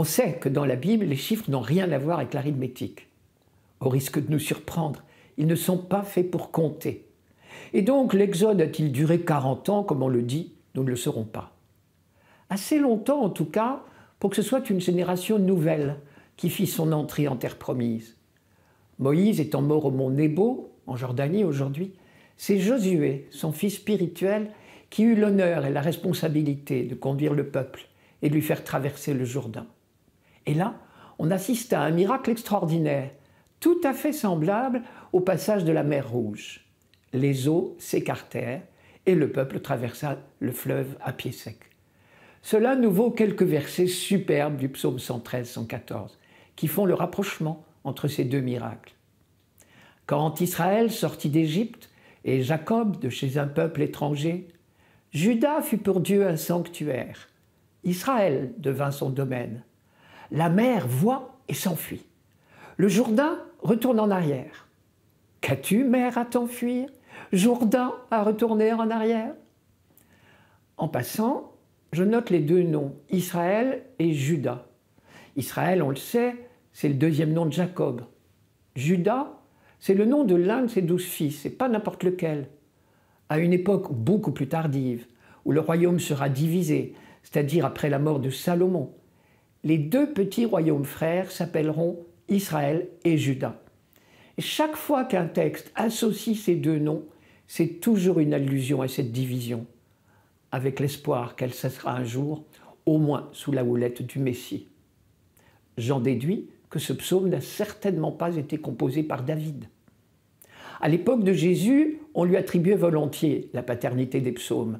On sait que dans la Bible, les chiffres n'ont rien à voir avec l'arithmétique. Au risque de nous surprendre, ils ne sont pas faits pour compter. Et donc l'Exode a-t-il duré 40 ans, comme on le dit Nous ne le saurons pas. Assez longtemps, en tout cas, pour que ce soit une génération nouvelle qui fit son entrée en terre promise. Moïse étant mort au mont Nebo, en Jordanie aujourd'hui, c'est Josué, son fils spirituel, qui eut l'honneur et la responsabilité de conduire le peuple et de lui faire traverser le Jourdain. Et là, on assiste à un miracle extraordinaire, tout à fait semblable au passage de la mer Rouge. Les eaux s'écartèrent et le peuple traversa le fleuve à pied sec. Cela nous vaut quelques versets superbes du psaume 113-114 qui font le rapprochement entre ces deux miracles. Quand Israël sortit d'Égypte et Jacob de chez un peuple étranger, Judas fut pour Dieu un sanctuaire. Israël devint son domaine. La mère voit et s'enfuit. Le Jourdain retourne en arrière. Qu'as-tu, mère, à t'enfuir Jourdain à retourner en arrière En passant, je note les deux noms, Israël et Judas. Israël, on le sait, c'est le deuxième nom de Jacob. Judas, c'est le nom de l'un de ses douze fils, et pas n'importe lequel. À une époque beaucoup plus tardive, où le royaume sera divisé, c'est-à-dire après la mort de Salomon, les deux petits royaumes frères s'appelleront Israël et Juda. Et chaque fois qu'un texte associe ces deux noms, c'est toujours une allusion à cette division, avec l'espoir qu'elle cessera un jour, au moins sous la houlette du Messie. J'en déduis que ce psaume n'a certainement pas été composé par David. À l'époque de Jésus, on lui attribuait volontiers la paternité des psaumes,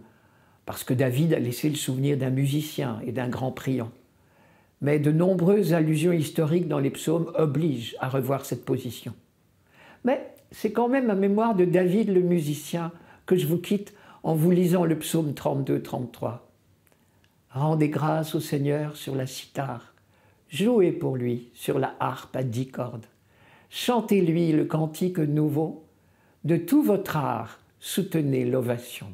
parce que David a laissé le souvenir d'un musicien et d'un grand priant mais de nombreuses allusions historiques dans les psaumes obligent à revoir cette position. Mais c'est quand même à mémoire de David le musicien que je vous quitte en vous lisant le psaume 32-33. Rendez grâce au Seigneur sur la cithare, jouez pour lui sur la harpe à dix cordes, chantez-lui le cantique nouveau, de tout votre art soutenez l'ovation.